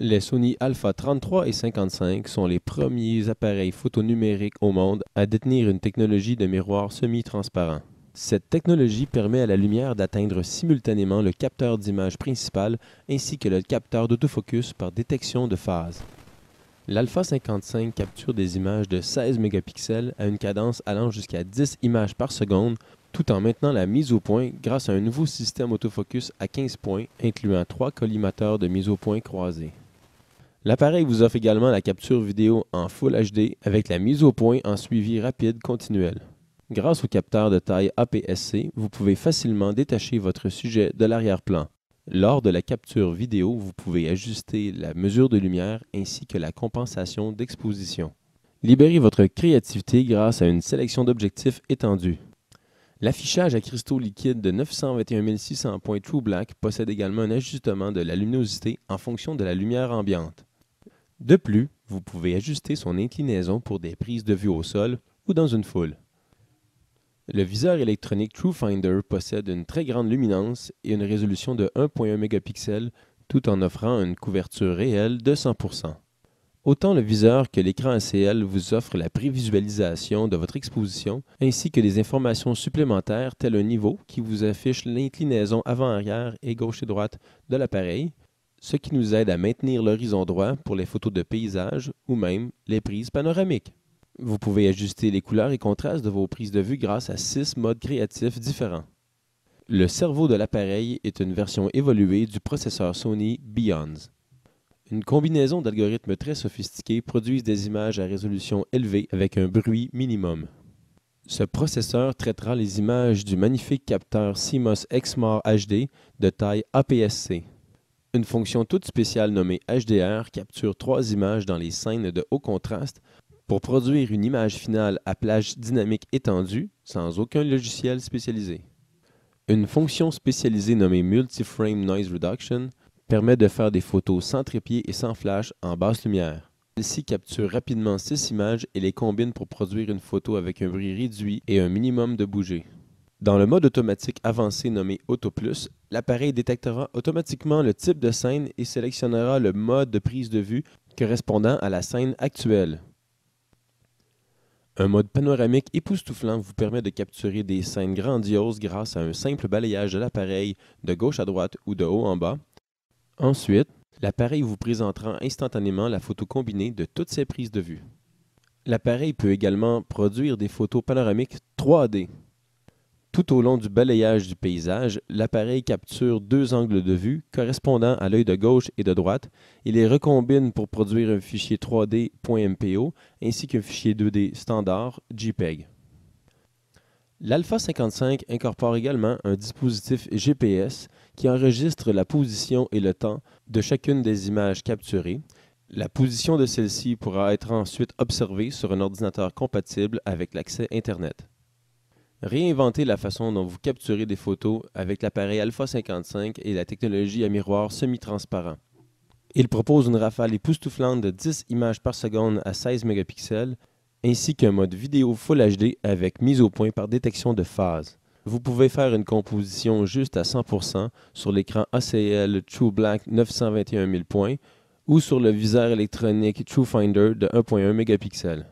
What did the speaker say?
Les Sony Alpha 33 et 55 sont les premiers appareils photonumériques au monde à détenir une technologie de miroir semi-transparent. Cette technologie permet à la lumière d'atteindre simultanément le capteur d'image principal ainsi que le capteur d'autofocus par détection de phase. L'Alpha 55 capture des images de 16 mégapixels à une cadence allant jusqu'à 10 images par seconde tout en maintenant la mise au point grâce à un nouveau système autofocus à 15 points incluant trois collimateurs de mise au point croisés. L'appareil vous offre également la capture vidéo en Full HD avec la mise au point en suivi rapide continuel. Grâce au capteur de taille APS-C, vous pouvez facilement détacher votre sujet de l'arrière-plan. Lors de la capture vidéo, vous pouvez ajuster la mesure de lumière ainsi que la compensation d'exposition. Libérez votre créativité grâce à une sélection d'objectifs étendue. L'affichage à cristaux liquides de 921 600 points True Black possède également un ajustement de la luminosité en fonction de la lumière ambiante. De plus, vous pouvez ajuster son inclinaison pour des prises de vue au sol ou dans une foule. Le viseur électronique TrueFinder possède une très grande luminance et une résolution de 1.1 mégapixels tout en offrant une couverture réelle de 100%. Autant le viseur que l'écran ACL vous offre la prévisualisation de votre exposition ainsi que des informations supplémentaires telles un niveau qui vous affiche l'inclinaison avant-arrière et gauche et droite de l'appareil, ce qui nous aide à maintenir l'horizon droit pour les photos de paysage ou même les prises panoramiques. Vous pouvez ajuster les couleurs et contrastes de vos prises de vue grâce à six modes créatifs différents. Le cerveau de l'appareil est une version évoluée du processeur Sony Beyond. Une combinaison d'algorithmes très sophistiqués produisent des images à résolution élevée avec un bruit minimum. Ce processeur traitera les images du magnifique capteur CMOS XMAR HD de taille APS-C. Une fonction toute spéciale nommée HDR capture trois images dans les scènes de haut contraste pour produire une image finale à plage dynamique étendue sans aucun logiciel spécialisé. Une fonction spécialisée nommée Multiframe Noise Reduction permet de faire des photos sans trépied et sans flash en basse lumière. Celle-ci capture rapidement six images et les combine pour produire une photo avec un bruit réduit et un minimum de bouger. Dans le mode automatique avancé nommé AutoPlus, l'appareil détectera automatiquement le type de scène et sélectionnera le mode de prise de vue correspondant à la scène actuelle. Un mode panoramique époustouflant vous permet de capturer des scènes grandioses grâce à un simple balayage de l'appareil de gauche à droite ou de haut en bas. Ensuite, l'appareil vous présentera instantanément la photo combinée de toutes ces prises de vue. L'appareil peut également produire des photos panoramiques 3D tout au long du balayage du paysage, l'appareil capture deux angles de vue correspondant à l'œil de gauche et de droite et les recombine pour produire un fichier 3D.mpo ainsi qu'un fichier 2D standard JPEG. L'Alpha 55 incorpore également un dispositif GPS qui enregistre la position et le temps de chacune des images capturées. La position de celle-ci pourra être ensuite observée sur un ordinateur compatible avec l'accès Internet. Réinventer la façon dont vous capturez des photos avec l'appareil Alpha 55 et la technologie à miroir semi-transparent. Il propose une rafale époustouflante de 10 images par seconde à 16 mégapixels, ainsi qu'un mode vidéo Full HD avec mise au point par détection de phase. Vous pouvez faire une composition juste à 100% sur l'écran ACL True Black 921 000 points ou sur le viseur électronique TrueFinder de 1.1 mégapixels.